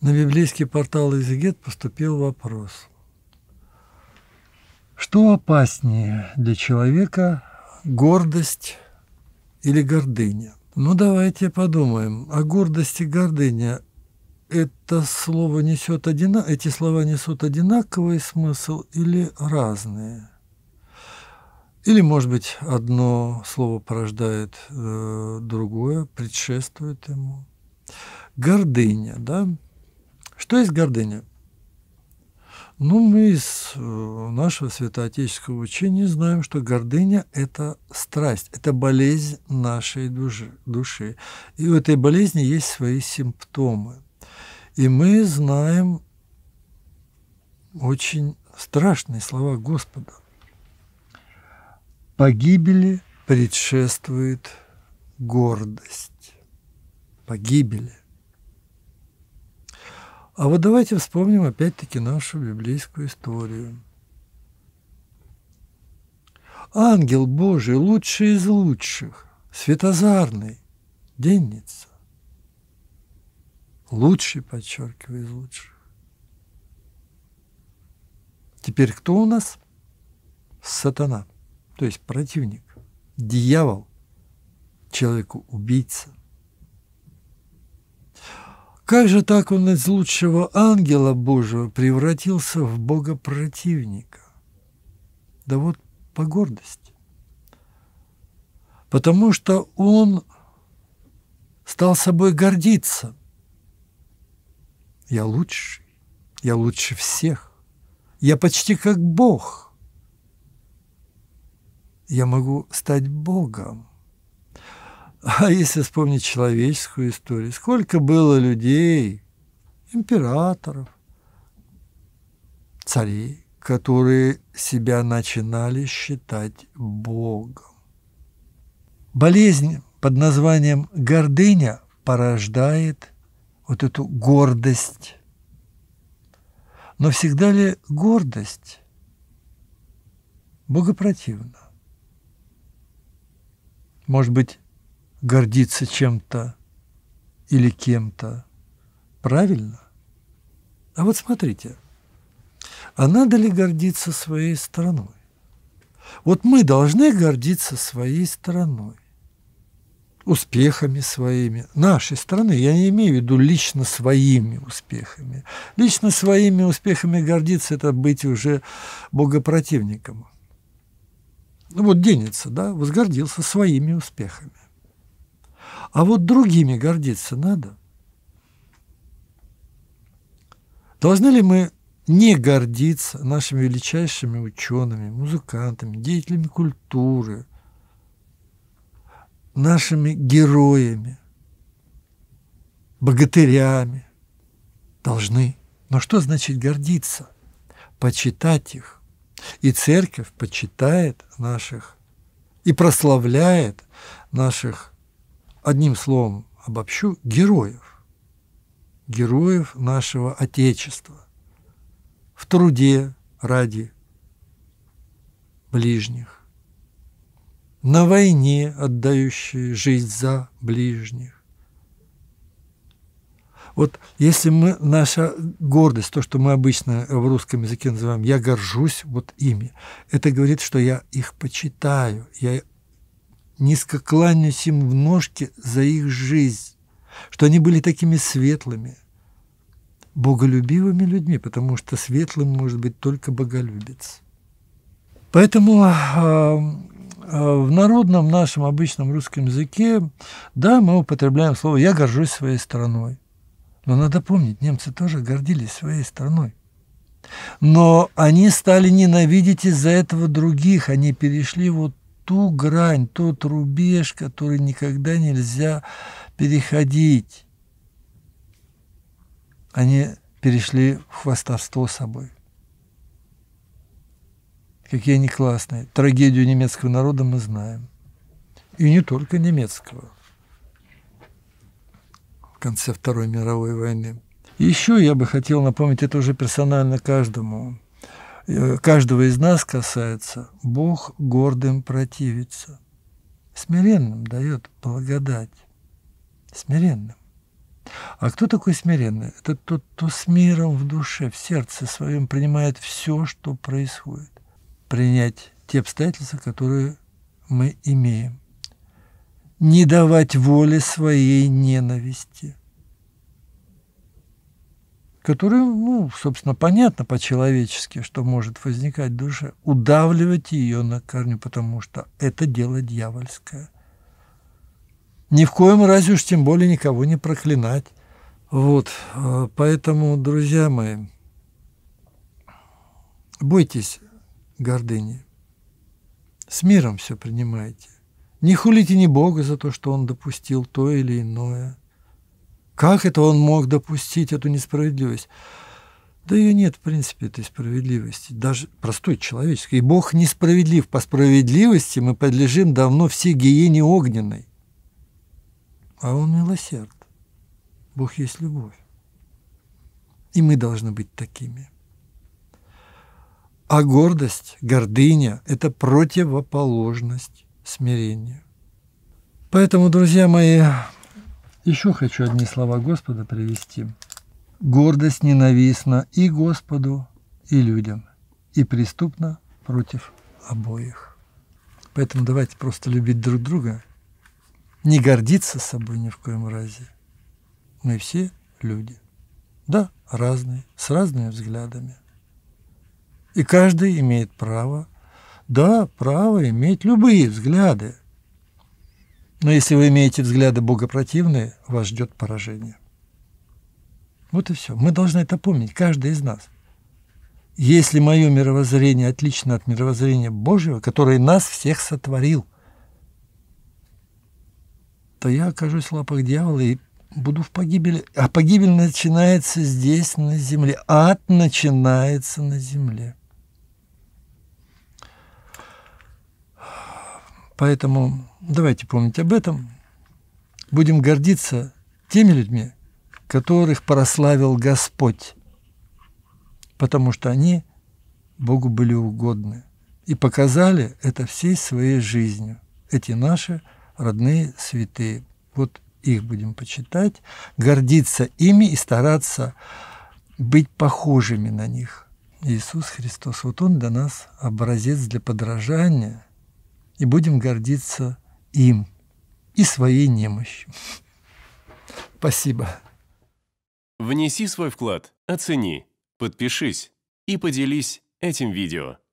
На библейский портал Изигет поступил вопрос. Что опаснее для человека – гордость или гордыня? Ну, давайте подумаем. О а гордости и гордыня – это слово несет одина... эти слова несут одинаковый смысл или разные? Или, может быть, одно слово порождает э, другое, предшествует ему. Гордыня, да? Что есть гордыня? Ну, мы из э, нашего святоотеческого учения знаем, что гордыня – это страсть, это болезнь нашей души, И у этой болезни есть свои симптомы. И мы знаем очень страшные слова Господа. «Погибели предшествует гордость». Погибели. А вот давайте вспомним опять-таки нашу библейскую историю. Ангел Божий, лучший из лучших, светозарный, денница. Лучший, подчеркиваю, из лучших. Теперь кто у нас? Сатана, то есть противник, дьявол, человеку-убийца. Как же так он из лучшего ангела Божьего превратился в бога противника? Да вот по гордости. Потому что он стал собой гордиться. Я лучший, я лучше всех, я почти как Бог. Я могу стать Богом. А если вспомнить человеческую историю, сколько было людей, императоров, царей, которые себя начинали считать Богом. Болезнь под названием гордыня порождает вот эту гордость. Но всегда ли гордость богопротивна? Может быть, гордиться чем-то или кем-то. Правильно? А вот смотрите, а надо ли гордиться своей страной? Вот мы должны гордиться своей страной, успехами своими, нашей страны. Я не имею в виду лично своими успехами. Лично своими успехами гордиться – это быть уже богопротивником. Ну вот денется, да, возгордился своими успехами. А вот другими гордиться надо. Должны ли мы не гордиться нашими величайшими учеными, музыкантами, деятелями культуры, нашими героями, богатырями? Должны. Но что значит гордиться? Почитать их. И церковь почитает наших и прославляет наших одним словом обобщу, героев, героев нашего Отечества в труде ради ближних, на войне отдающие жизнь за ближних. Вот если мы, наша гордость, то, что мы обычно в русском языке называем «я горжусь вот ими», это говорит, что я их почитаю, я Низко кланяюсь им в ножке за их жизнь, что они были такими светлыми, боголюбивыми людьми, потому что светлым может быть только боголюбец. Поэтому а, а, в народном нашем обычном русском языке, да, мы употребляем слово «я горжусь своей страной». Но надо помнить, немцы тоже гордились своей страной. Но они стали ненавидеть из-за этого других, они перешли вот ту грань, тот рубеж, который никогда нельзя переходить. Они перешли в хвастовство собой. Какие они классные. Трагедию немецкого народа мы знаем. И не только немецкого. В конце Второй мировой войны. Еще я бы хотел напомнить, это уже персонально каждому, Э, каждого из нас касается, Бог гордым противится. Смиренным дает благодать. Смиренным. А кто такой смиренный? Это тот, кто с миром в душе, в сердце своем принимает все, что происходит. Принять те обстоятельства, которые мы имеем. Не давать воли своей ненависти которое, ну, собственно, понятно по-человечески, что может возникать в душе, удавливать ее на корню, потому что это дело дьявольское. Ни в коем разе уж тем более никого не проклинать. Вот, э, поэтому, друзья мои, бойтесь гордыни. С миром все принимайте. Не хулите ни Бога за то, что Он допустил то или иное – как это он мог допустить эту несправедливость? Да ее нет, в принципе, этой справедливости, даже простой человеческой. И Бог несправедлив. По справедливости мы подлежим давно всей гиене огненной. А Он милосерд. Бог есть любовь. И мы должны быть такими. А гордость, гордыня – это противоположность смирению. Поэтому, друзья мои, еще хочу одни слова Господа привести. Гордость ненавистна и Господу, и людям, и преступна против обоих. Поэтому давайте просто любить друг друга, не гордиться собой ни в коем разе. Мы все люди. Да, разные, с разными взглядами. И каждый имеет право, да, право иметь любые взгляды. Но если вы имеете взгляды богопротивные, вас ждет поражение. Вот и все. Мы должны это помнить, каждый из нас. Если мое мировоззрение отлично от мировоззрения Божьего, который нас всех сотворил, то я окажусь в лапах дьявола и буду в погибели. А погибель начинается здесь, на земле. Ад начинается на земле. Поэтому давайте помнить об этом. Будем гордиться теми людьми, которых прославил Господь, потому что они Богу были угодны и показали это всей своей жизнью. Эти наши родные святые. Вот их будем почитать, гордиться ими и стараться быть похожими на них. Иисус Христос, вот Он для нас образец для подражания – и будем гордиться им и своей немощью. Спасибо. Внеси свой вклад, оцени, подпишись и поделись этим видео.